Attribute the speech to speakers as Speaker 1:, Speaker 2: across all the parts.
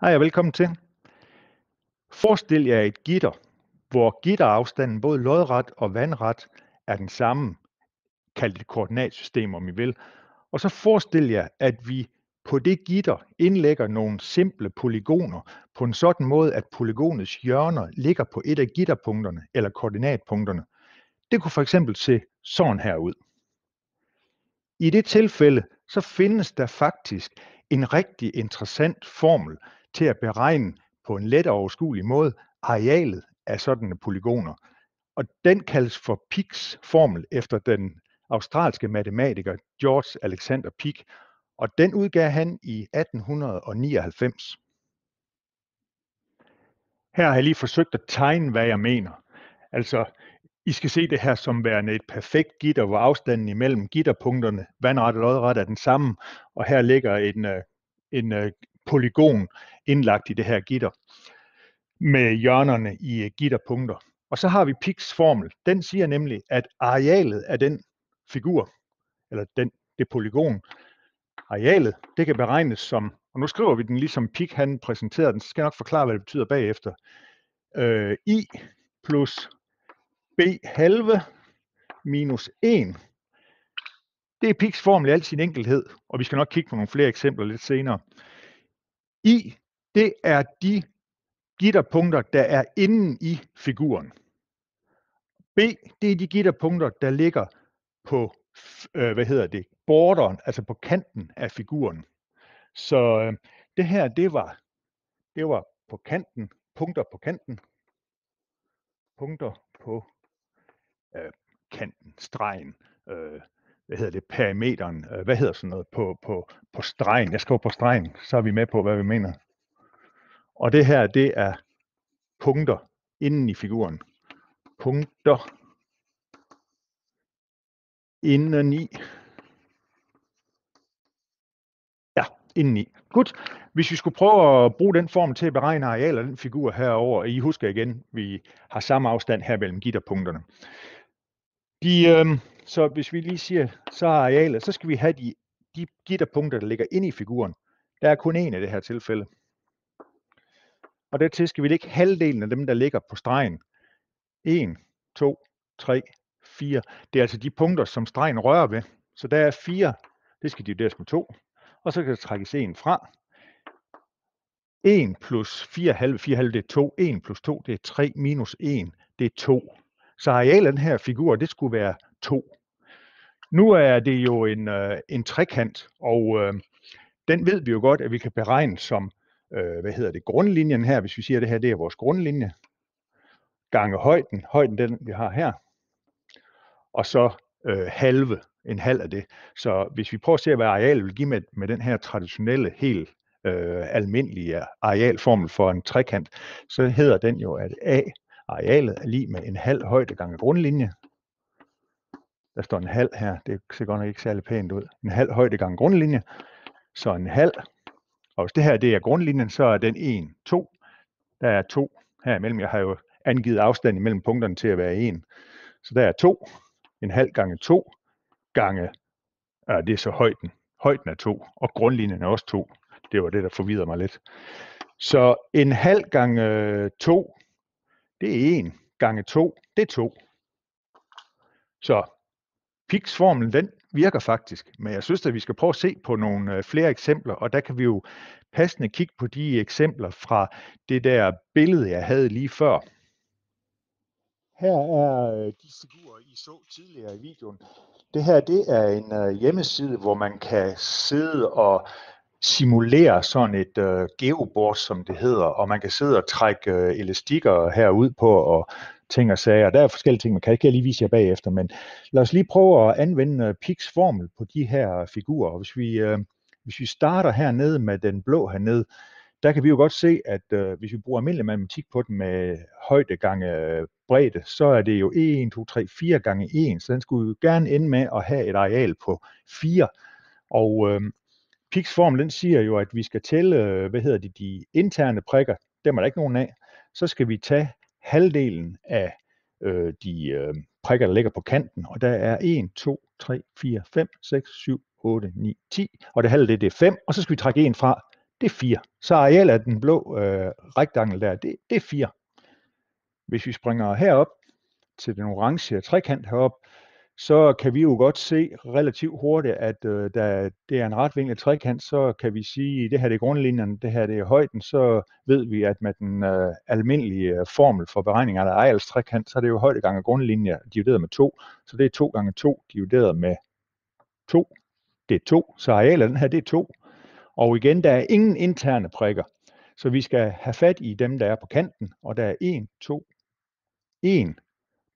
Speaker 1: Hej og velkommen til. Forestil jer et gitter, hvor gitterafstanden både lodret og vandret er den samme, Kald et koordinatsystem om I vil. Og så forestil jer, at vi på det gitter indlægger nogle simple polygoner på en sådan måde, at polygonets hjørner ligger på et af gitterpunkterne eller koordinatpunkterne. Det kunne for eksempel se sådan her ud. I det tilfælde, så findes der faktisk en rigtig interessant formel, til at beregne på en let og overskuelig måde arealet af sådanne polygoner. Og den kaldes for Picks formel efter den australske matematiker George Alexander Pick, og den udgav han i 1899. Her har jeg lige forsøgt at tegne, hvad jeg mener. Altså, I skal se det her som værende et perfekt gitter, hvor afstanden imellem gitterpunkterne vandret og lodret er den samme, og her ligger en, øh, en øh, polygon indlagt i det her gitter med hjørnerne i øh, gitterpunkter. Og så har vi PIX' formel. Den siger nemlig, at arealet af den figur, eller den, det polygon, arealet, det kan beregnes som, og nu skriver vi den ligesom Pig han præsenterede den, så skal jeg nok forklare, hvad det betyder bagefter. Øh, I plus B halve minus 1. Det er Pigs formel i al sin enkelhed, og vi skal nok kigge på nogle flere eksempler lidt senere. I det er de gitterpunkter, der er inden i figuren. B, det er de gitterpunkter, der ligger på, øh, hvad hedder det, borderen, altså på kanten af figuren. Så øh, det her, det var, det var på kanten, punkter på kanten, punkter på øh, kanten, stregen, øh, hvad hedder det, perimeteren, øh, hvad hedder sådan noget, på, på, på stregen, jeg skriver på stregen, så er vi med på, hvad vi mener. Og det her, det er punkter inden i figuren. Punkter inden i. Ja, inden i. Godt. Hvis vi skulle prøve at bruge den form til at beregne arealet af den figur herover, I husker igen, vi har samme afstand her mellem gitterpunkterne. De, øh, så hvis vi lige siger, så er arealet, så skal vi have de, de gitterpunkter, der ligger inde i figuren. Der er kun én i det her tilfælde og dertil skal vi lægge halvdelen af dem, der ligger på stregen. 1, 2, 3, 4. Det er altså de punkter, som stregen rører ved. Så der er 4, det skal divideres med 2, og så kan der trækkes 1 fra. 1 plus 4 halve, 4 halve det er 2, 1 plus 2 det er 3, minus 1 det er 2. Så arealet af den her figur, det skulle være 2. Nu er det jo en, øh, en trekant, og øh, den ved vi jo godt, at vi kan beregne som øh, hvad hedder det, grundlinjen her, hvis vi siger, at det her det er vores grundlinje, gange højden, højden den vi har her, og så øh, halve, en halv af det. Så hvis vi prøver at se, hvad arealet vil give med, med den her traditionelle, helt øh, almindelige arealformel for en trekant, så hedder den jo, at A, arealet er lige med en halv højde gange grundlinje. Der står en halv her, det ser godt nok ikke særlig pænt ud. En halv højde gange grundlinje, så en halv og hvis det her det er grundlinjen, så er den 1, 2. Der er 2 her imellem. Jeg har jo angivet afstanden imellem punkterne til at være 1. Så der er 2, en halv gange 2, gange, ja, det er så højden. Højden er 2, og grundlinjen er også 2. Det var det, der forvirrede mig lidt. Så en halv gange 2, øh, det er 1 gange 2, det er 2. Så piksformlen, den virker faktisk, men jeg synes, at vi skal prøve at se på nogle øh, flere eksempler, og der kan vi jo passende kigge på de eksempler fra det der billede, jeg havde lige før. Her er øh, de figurer, I så tidligere i videoen. Det her det er en øh, hjemmeside, hvor man kan sidde og simulere sådan et øh, geobord, som det hedder, og man kan sidde og trække øh, elastikker herud på og ting og sager. Der er forskellige ting, man kan. ikke lige vise jer bagefter, men lad os lige prøve at anvende øh, Piks formel på de her figurer. Hvis vi, øh, hvis vi starter hernede med den blå hernede, der kan vi jo godt se, at øh, hvis vi bruger almindelig matematik på den med højde gange øh, bredde, så er det jo 1, 2, 3, 4 gange 1, så den skulle jo gerne ende med at have et areal på 4. Og øh, Piks formel, den siger jo, at vi skal tælle, øh, hvad hedder det, de interne prikker, dem er der ikke nogen af, så skal vi tage halvdelen af øh, de øh, prikker, der ligger på kanten, og der er 1, 2, 3, 4, 5, 6, 7, 8, 9, 10, og det halve det, er 5, og så skal vi trække en fra, det er 4. Så arealet af den blå øh, rektangel der, det, det er 4. Hvis vi springer herop til den orange trekant herop, så kan vi jo godt se relativt hurtigt, at øh, da det er en retvinklet trekant, så kan vi sige, at det her det er grundlinjen, det her det er højden, så ved vi, at med den øh, almindelige øh, formel for beregning af Ejls trekant, så er det jo højde gange grundlinje divideret med 2, så det er 2 gange 2 divideret med 2. Det er 2, så arealet den her, det er 2. Og igen, der er ingen interne prikker, så vi skal have fat i dem, der er på kanten, og der er 1, 2, 1,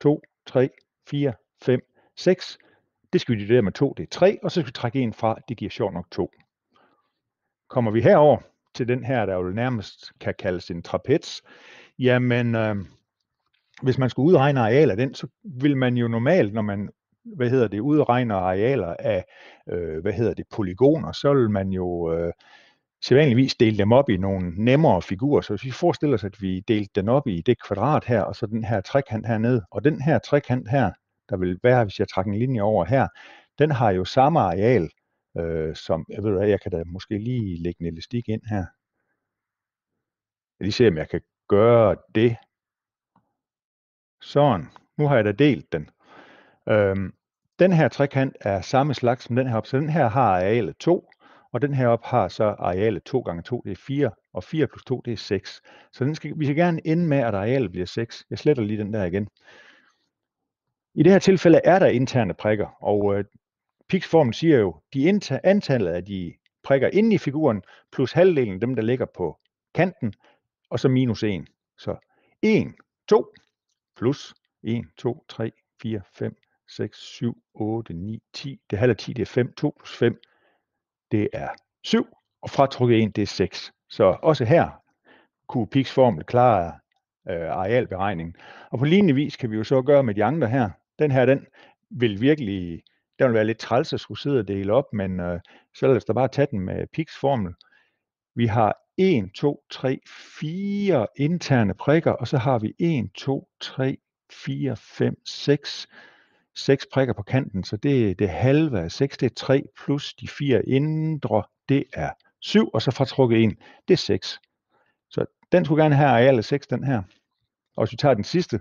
Speaker 1: 2, 3, 4, 5, 6. Det skal vi dividere med 2, det er 3, og så skal vi trække 1 fra, det giver sjovt nok 2. Kommer vi herover til den her, der jo nærmest kan kaldes en trapez, jamen øh, hvis man skulle udregne arealer af den, så vil man jo normalt, når man hvad hedder det, udregner arealer af, øh, hvad hedder det, polygoner, så vil man jo øh, sædvanligvis dele dem op i nogle nemmere figurer. Så hvis vi forestiller os, at vi delte den op i det kvadrat her, og så den her trekant hernede, og den her trekant her, der vil være, hvis jeg trækker en linje over her, den har jo samme areal, øh, som, jeg ved hvad, jeg kan da måske lige lægge en elastik ind her. Jeg lige se, om jeg kan gøre det. Sådan. Nu har jeg da delt den. Øhm, den her trekant er samme slags som den her op, så den her har arealet 2, og den her op har så arealet 2 gange 2, det er 4, og 4 plus 2, det er 6. Så den skal, vi skal gerne ende med, at arealet bliver 6. Jeg sletter lige den der igen. I det her tilfælde er der interne prikker, og øh, PIX-formen siger jo, de antallet af de prikker inde i figuren, plus halvdelen af dem, der ligger på kanten, og så minus 1. Så 1, 2, plus 1, 2, 3, 4, 5, 6, 7, 8, 9, 10. Det halve 10, det er 5. 2 plus 5, det er 7. Og fratrukket 1, det er 6. Så også her kunne pix formel klare øh, arealberegningen. Og på lignende vis kan vi jo så gøre med de andre her den her, den vil virkelig, den vil være lidt træls at skulle sidde og dele op, men øh, så lad os da bare tage den med PIX formel. Vi har 1, 2, 3, 4 interne prikker, og så har vi 1, 2, 3, 4, 5, 6, 6 prikker på kanten, så det er det halve af 6, det er 3 plus de fire indre, det er 7, og så fra trukket 1, det er 6. Så den skulle gerne have alle 6, den her. Og hvis vi tager den sidste,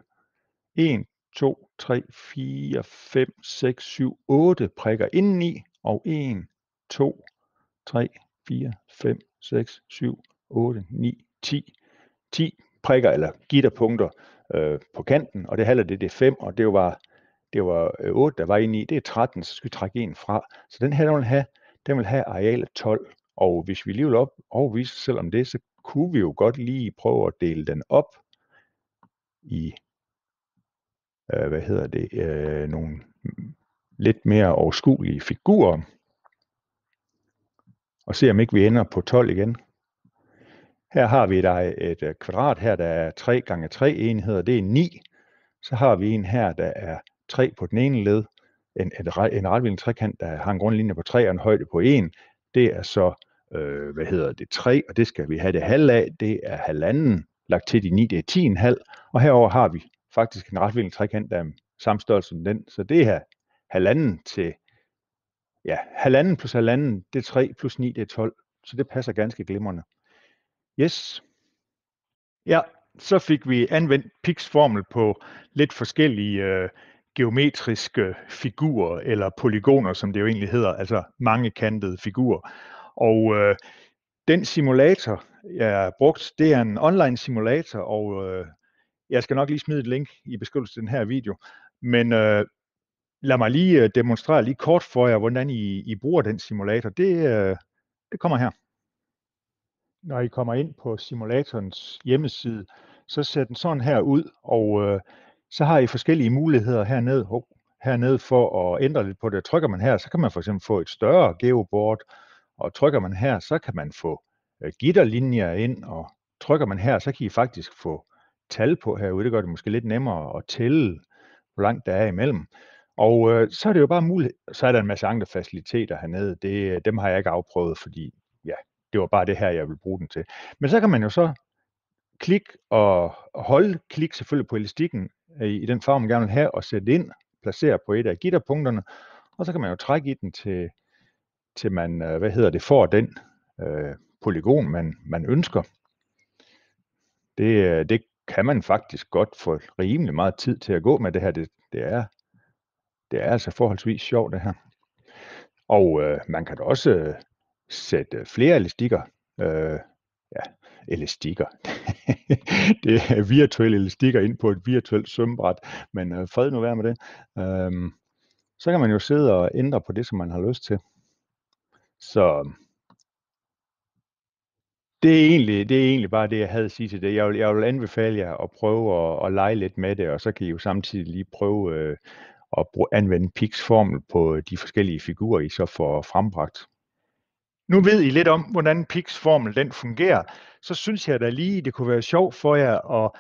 Speaker 1: 1, 2, 3, 4, 5, 6, 7, 8 prikker indeni, og 1, 2, 3, 4, 5, 6, 7, 8, 9, 10. 10 prikker eller gitterpunkter øh, på kanten, og det halder det, det er 5, og det var, det var 8, øh, der var inde i, det er 13, så skal vi trække en fra. Så den her, den vil have, den vil have arealet 12, og hvis vi alligevel op overvise os selv om det, så kunne vi jo godt lige prøve at dele den op i øh, hvad hedder det, øh, nogle lidt mere overskuelige figurer, og se om ikke vi ender på 12 igen. Her har vi der et øh, kvadrat her, der er 3 gange 3 enheder, det er 9. Så har vi en her, der er 3 på den ene led, en, en, en retvindelig trekant, der har en grundlinje på 3 og en højde på 1. Det er så, øh, hvad hedder det, 3, og det skal vi have det halv af, det er halvanden, lagt til de 9, det er 10,5, og herover har vi faktisk en retvinklet trekant af samme størrelse som den. Så det her halvanden til, ja, halvanden plus halvanden, det er 3 plus 9, det er 12. Så det passer ganske glimrende. Yes. Ja, så fik vi anvendt Pix formel på lidt forskellige øh, geometriske figurer, eller polygoner, som det jo egentlig hedder, altså kantede figurer. Og øh, den simulator, jeg har brugt, det er en online simulator, og øh, jeg skal nok lige smide et link i beskrivelsen til den her video, men øh, lad mig lige øh, demonstrere lige kort for jer, hvordan I, I bruger den simulator. Det, øh, det kommer her. Når I kommer ind på simulatorens hjemmeside, så ser den sådan her ud, og øh, så har I forskellige muligheder hernede, oh, hernede for at ændre lidt på det. Trykker man her, så kan man for eksempel få et større geoboard, og trykker man her, så kan man få øh, gitterlinjer ind, og trykker man her, så kan I faktisk få tal på herude. Det gør det måske lidt nemmere at tælle, hvor langt der er imellem. Og øh, så er det jo bare muligt. Så er der en masse andre faciliteter hernede. Det, øh, dem har jeg ikke afprøvet, fordi ja, det var bare det her, jeg ville bruge den til. Men så kan man jo så klikke og holde klik selvfølgelig på elastikken i, øh, i den farve, man gerne vil have, og sætte ind, placere på et af gitterpunkterne, og så kan man jo trække i den til, til man, øh, hvad hedder det, får den øh, polygon, man, man ønsker. Det, det kan man faktisk godt få rimelig meget tid til at gå med det her. Det, det, er, det er altså forholdsvis sjovt, det her. Og øh, man kan da også øh, sætte flere elastikker. Øh, ja, elastikker. det er virtuelle elastikker ind på et virtuelt sømbræt, men øh, fred nu være med det. Øh, så kan man jo sidde og ændre på det, som man har lyst til. Så det er, egentlig, det er egentlig bare det, jeg havde at sige til det. Jeg vil, jeg vil anbefale jer at prøve at, at lege lidt med det, og så kan I jo samtidig lige prøve øh, at bruge, anvende pix formel på de forskellige figurer, I så får frembragt. Nu ved I lidt om, hvordan pix formel den fungerer. Så synes jeg da lige, det kunne være sjovt for jer at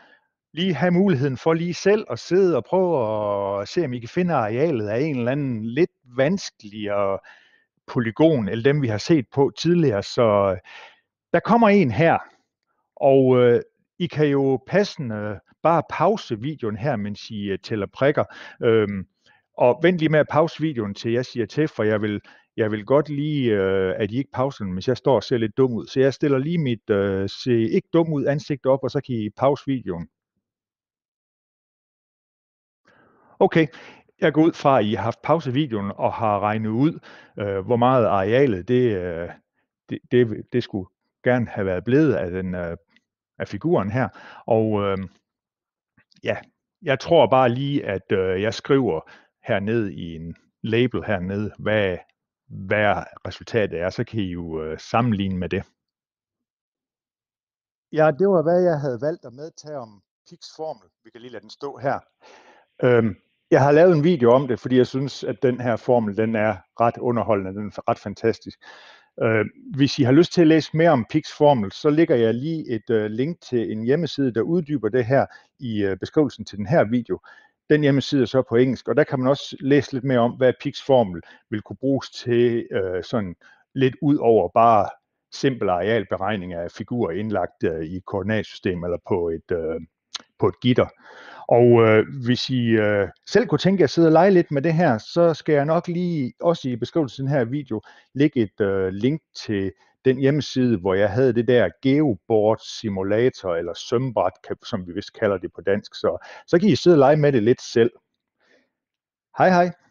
Speaker 1: lige have muligheden for lige selv at sidde og prøve at se, om I kan finde arealet af en eller anden lidt vanskeligere polygon, eller dem vi har set på tidligere. Så der kommer en her, og øh, I kan jo passende bare pause videoen her, mens I øh, tæller prikker. Øhm, og vent lige med at pause videoen, til jeg siger til, for jeg vil, jeg vil godt lige, øh, at I ikke pauser den, hvis jeg står og ser lidt dum ud. Så jeg stiller lige mit øh, se ikke dum ud ansigt op, og så kan I pause videoen. Okay, jeg går ud fra, at I har haft pause videoen og har regnet ud, øh, hvor meget arealet det, øh, det, det, det skulle gerne have været blevet af, den, øh, af figuren her. Og øh, ja, jeg tror bare lige, at øh, jeg skriver hernede i en label hernede, hvad, hvad resultatet er, så kan I jo øh, sammenligne med det. Ja, det var, hvad jeg havde valgt at medtage om Kiks formel. Vi kan lige lade den stå her. Øhm, jeg har lavet en video om det, fordi jeg synes, at den her formel den er ret underholdende, den er ret fantastisk. Øh, hvis I har lyst til at læse mere om PIX-formel, så lægger jeg lige et øh, link til en hjemmeside, der uddyber det her i øh, beskrivelsen til den her video. Den hjemmeside er så på engelsk, og der kan man også læse lidt mere om, hvad PIX-formel vil kunne bruges til øh, sådan lidt ud over bare simpel arealberegning af figurer indlagt øh, i et koordinatsystem eller på et, øh, på et gitter. Og øh, hvis I øh, selv kunne tænke at sidde og lege lidt med det her, så skal jeg nok lige, også i beskrivelsen af den her video, lægge et øh, link til den hjemmeside, hvor jeg havde det der Geoboard Simulator, eller sømbræt, som vi vist kalder det på dansk. Så, så kan I sidde og lege med det lidt selv. Hej hej!